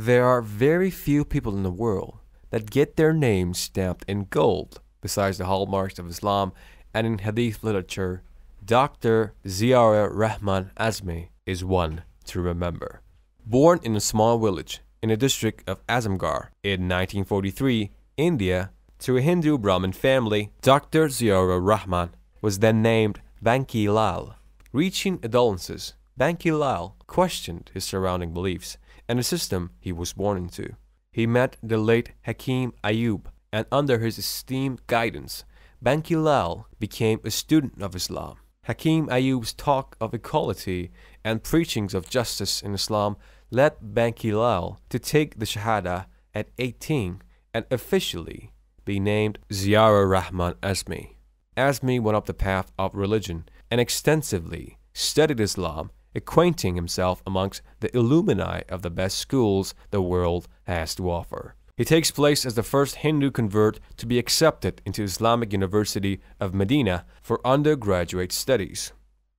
There are very few people in the world that get their names stamped in gold, besides the hallmarks of Islam and in Hadith literature, Dr. Ziaur Rahman Azmi is one to remember. Born in a small village in the district of Azamgarh in 1943, India, to a Hindu Brahmin family, Dr. Ziaur Rahman was then named Banki Lal. Reaching adolescence, Ban lal questioned his surrounding beliefs and the system he was born into. He met the late Hakim Ayub, and under his esteemed guidance, Ban lal became a student of Islam. Hakim Ayub's talk of equality and preachings of justice in Islam led Ban lal to take the Shahada at 18 and officially be named Ziyara Rahman Azmi. Azmi went up the path of religion and extensively studied Islam acquainting himself amongst the illumini of the best schools the world has to offer. He takes place as the first Hindu convert to be accepted into Islamic University of Medina for undergraduate studies.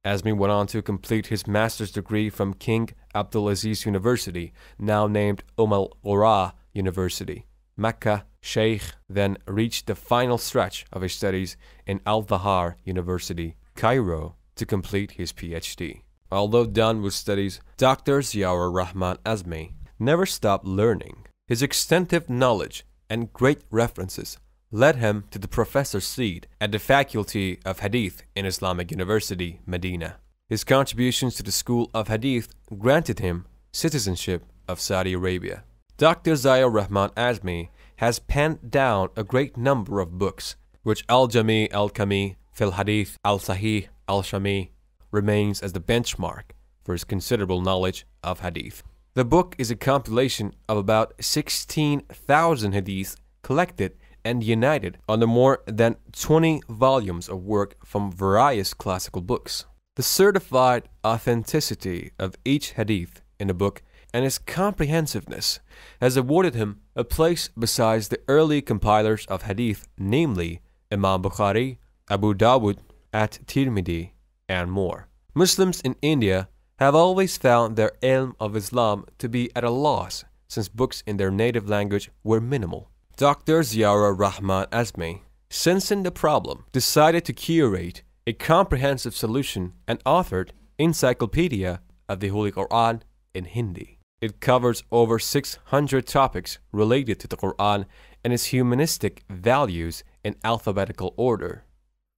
Azmi went on to complete his master's degree from King Abdulaziz University, now named Umm al-Ura University, Mecca, Sheikh then reached the final stretch of his studies in Al Zahar University, Cairo, to complete his PhD. Although done with studies, Dr. Ziaur Rahman Azmi never stopped learning. His extensive knowledge and great references led him to the professor's seat at the Faculty of Hadith in Islamic University, Medina. His contributions to the School of Hadith granted him citizenship of Saudi Arabia. Dr. Ziaur Rahman Azmi has penned down a great number of books, which Al-Jami al-Kami, Fil Hadith, Al-Sahih, Al-Shami, remains as the benchmark for his considerable knowledge of hadith. The book is a compilation of about 16,000 hadiths collected and united under more than 20 volumes of work from various classical books. The certified authenticity of each hadith in the book and its comprehensiveness has awarded him a place besides the early compilers of hadith, namely Imam Bukhari, Abu Dawud, at Tirmidhi, and more. Muslims in India have always found their ilm of Islam to be at a loss since books in their native language were minimal. Dr. Ziaur Rahman Azmi, sensing the problem, decided to curate a comprehensive solution and authored Encyclopedia of the Holy Quran in Hindi. It covers over 600 topics related to the Quran and its humanistic values in alphabetical order.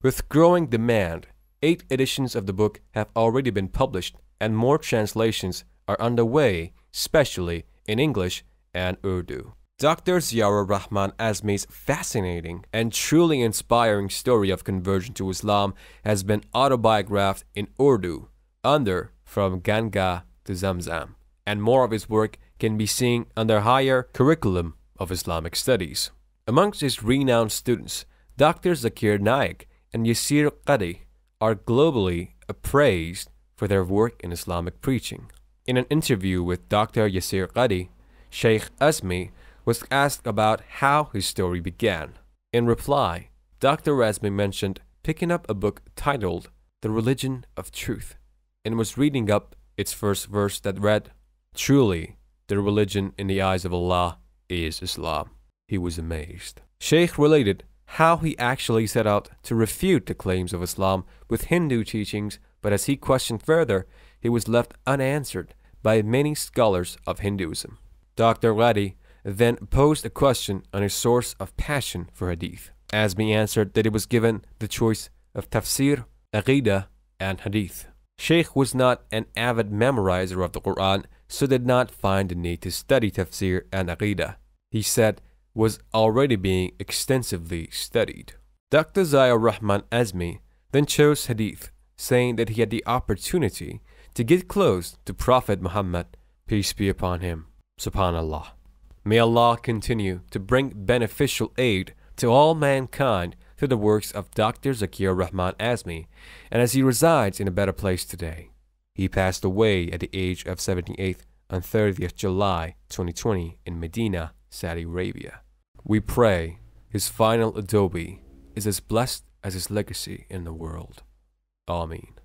With growing demand Eight editions of the book have already been published and more translations are underway, especially in English and Urdu. Dr. Ziaur Rahman Azmi's fascinating and truly inspiring story of conversion to Islam has been autobiographed in Urdu under From Ganga to Zamzam, and more of his work can be seen under higher curriculum of Islamic studies. Amongst his renowned students, Dr. Zakir Naik and Yasir Qadi are globally appraised for their work in Islamic preaching. In an interview with Dr. Yasir Qadi, Sheikh Asmi was asked about how his story began. In reply, Dr. Asmi mentioned picking up a book titled The Religion of Truth and was reading up its first verse that read, Truly, the religion in the eyes of Allah is Islam. He was amazed. Sheikh related how he actually set out to refute the claims of Islam with Hindu teachings, but as he questioned further, he was left unanswered by many scholars of Hinduism. Dr. Reddy then posed a question on his source of passion for Hadith. Asmi answered that he was given the choice of Tafsir, Aqidah, and Hadith. Sheikh was not an avid memorizer of the Quran, so did not find the need to study Tafsir and Aqidah. He said was already being extensively studied. Dr. Zia Rahman Azmi then chose Hadith, saying that he had the opportunity to get close to Prophet Muhammad, peace be upon him. SubhanAllah. May Allah continue to bring beneficial aid to all mankind through the works of Dr. Zakir Rahman Azmi, and as he resides in a better place today. He passed away at the age of 78 on 30th July 2020 in Medina, Saudi Arabia. We pray his final adobe is as blessed as his legacy in the world. Amen.